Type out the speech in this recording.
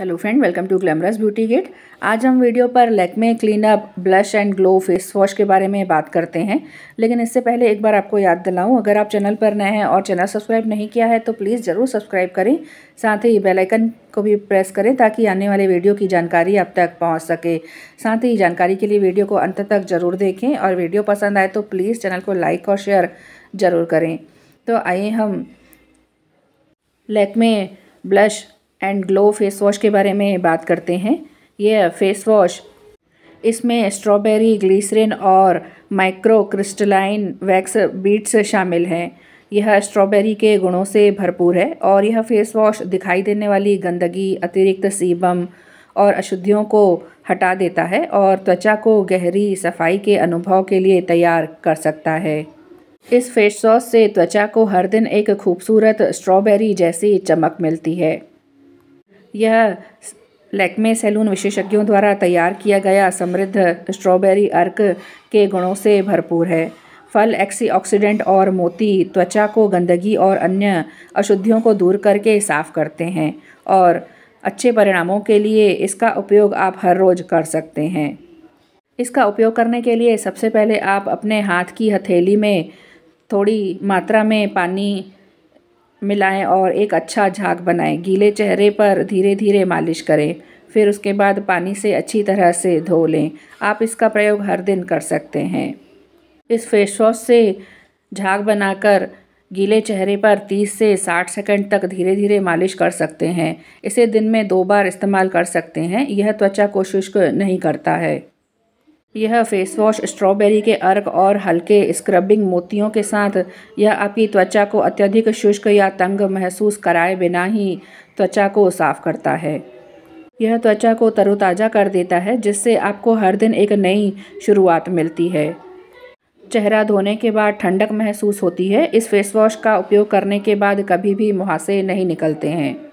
hello friend welcome to glamorous beauty gate आज हम video पर Lakme up blush and glow face wash के बारे में बात करते हैं लेकिन इससे पहले एक बार आपको याद दिलाऊं अगर आप चैनल पर नए हैं और चैनल सब्सक्राइब नहीं किया है तो प्लीज़ ज़रूर सब्सक्राइब करें साथ ही बेल आइकन को भी प्रेस करें ताकि आने वाले वीडियो की जानकारी आप तक पहुँच सके साथ ही जानकारी के लिए वीडियो को अंत तक ज़रूर देखें और वीडियो पसंद आए तो प्लीज़ चैनल को लाइक और शेयर ज़रूर करें तो आइए हम Lakme blush and glow face wash के बारे में बात करते हैं यह फेस वॉश इसमें स्ट्रॉबेरी ग्लिसरिन और माइक्रो क्रिस्टलाइन वैक्स बीट्स शामिल हैं यह स्ट्रॉबेरी के गुणों से भरपूर है और यह फेस वॉश दिखाई देने वाली गंदगी अतिरिक्त सीबम और अशुद्धियों को हटा देता है और त्वचा को गहरी सफाई के अनुभव के लिए तैयार कर सकता है इस फेस वॉश से त्वचा को हर दिन एक खूबसूरत स्ट्रॉबेरी जैसी चमक मिलती है यह लैक्मे सैलून विशेषज्ञों द्वारा तैयार किया गया समृद्ध स्ट्रॉबेरी अर्क के गुणों से भरपूर है फल एक्सीऑक्सीडेंट और मोती त्वचा को गंदगी और अन्य अशुद्धियों को दूर करके साफ करते हैं और अच्छे परिणामों के लिए इसका उपयोग आप हर रोज़ कर सकते हैं इसका उपयोग करने के लिए सबसे पहले आप अपने हाथ की हथेली में थोड़ी मात्रा में पानी मिलाएं और एक अच्छा झाग बनाएं गीले चेहरे पर धीरे धीरे मालिश करें फिर उसके बाद पानी से अच्छी तरह से धो लें आप इसका प्रयोग हर दिन कर सकते हैं इस फेस वॉश से झाग बनाकर गीले चेहरे पर 30 से 60 सेकंड तक धीरे धीरे मालिश कर सकते हैं इसे दिन में दो बार इस्तेमाल कर सकते हैं यह त्वचा को शुष्क नहीं करता है यह फेस वॉश स्ट्रॉबेरी के अर्क और हल्के स्क्रबिंग मोतियों के साथ यह आपकी त्वचा को अत्यधिक शुष्क या तंग महसूस कराए बिना ही त्वचा को साफ करता है यह त्वचा को तरोताज़ा कर देता है जिससे आपको हर दिन एक नई शुरुआत मिलती है चेहरा धोने के बाद ठंडक महसूस होती है इस फेस वॉश का उपयोग करने के बाद कभी भी मुहासे नहीं निकलते हैं